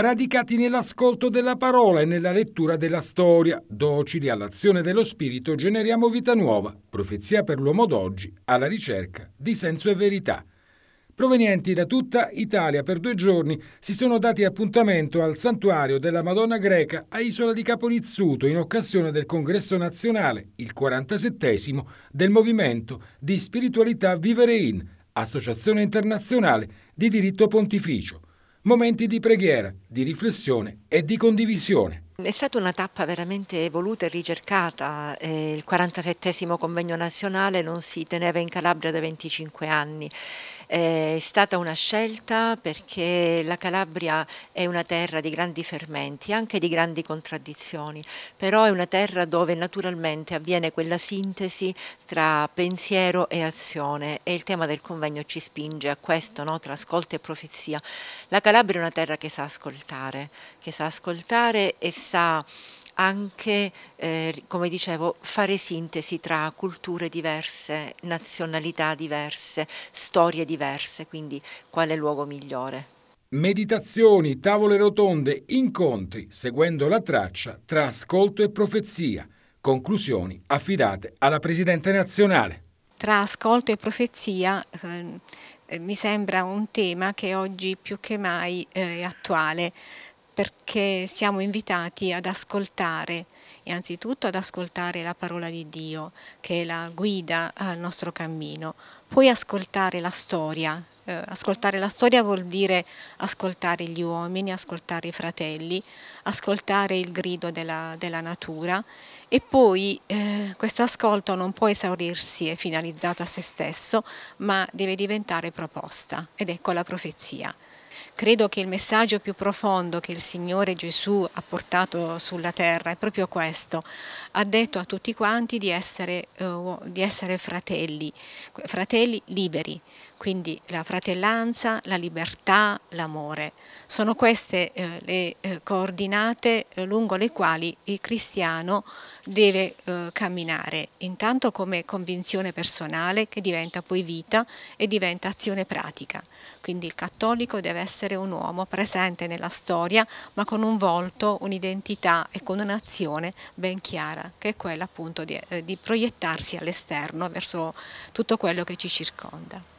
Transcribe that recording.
radicati nell'ascolto della parola e nella lettura della storia, docili all'azione dello Spirito, generiamo vita nuova, profezia per l'uomo d'oggi, alla ricerca di senso e verità. Provenienti da tutta Italia per due giorni si sono dati appuntamento al santuario della Madonna Greca a Isola di Caponizzuto in occasione del congresso nazionale, il 47 del movimento di spiritualità Vivere in, associazione internazionale di diritto pontificio momenti di preghiera, di riflessione e di condivisione. È stata una tappa veramente evoluta e ricercata. Eh, il 47 convegno nazionale non si teneva in Calabria da 25 anni. Eh, è stata una scelta perché la Calabria è una terra di grandi fermenti, anche di grandi contraddizioni, però è una terra dove naturalmente avviene quella sintesi tra pensiero e azione e il tema del convegno ci spinge a questo, no? tra ascolto e profezia. La Calabria è una terra che sa ascoltare, che sa ascoltare e sa anche, eh, come dicevo, fare sintesi tra culture diverse, nazionalità diverse, storie diverse, quindi quale luogo migliore. Meditazioni, tavole rotonde, incontri, seguendo la traccia tra ascolto e profezia, conclusioni affidate alla Presidente nazionale. Tra ascolto e profezia... Ehm, eh, mi sembra un tema che oggi più che mai eh, è attuale, perché siamo invitati ad ascoltare, innanzitutto ad ascoltare la parola di Dio che è la guida al nostro cammino, poi ascoltare la storia. Eh, ascoltare la storia vuol dire ascoltare gli uomini, ascoltare i fratelli, ascoltare il grido della, della natura e poi eh, questo ascolto non può esaurirsi e finalizzato a se stesso ma deve diventare proposta ed ecco la profezia. Credo che il messaggio più profondo che il Signore Gesù ha portato sulla terra è proprio questo. Ha detto a tutti quanti di essere, uh, di essere fratelli, fratelli liberi. Quindi la fratellanza, la libertà, l'amore. Sono queste uh, le uh, coordinate lungo le quali il cristiano deve camminare, intanto come convinzione personale che diventa poi vita e diventa azione pratica. Quindi il cattolico deve essere essere un uomo presente nella storia ma con un volto, un'identità e con un'azione ben chiara che è quella appunto di, eh, di proiettarsi all'esterno verso tutto quello che ci circonda.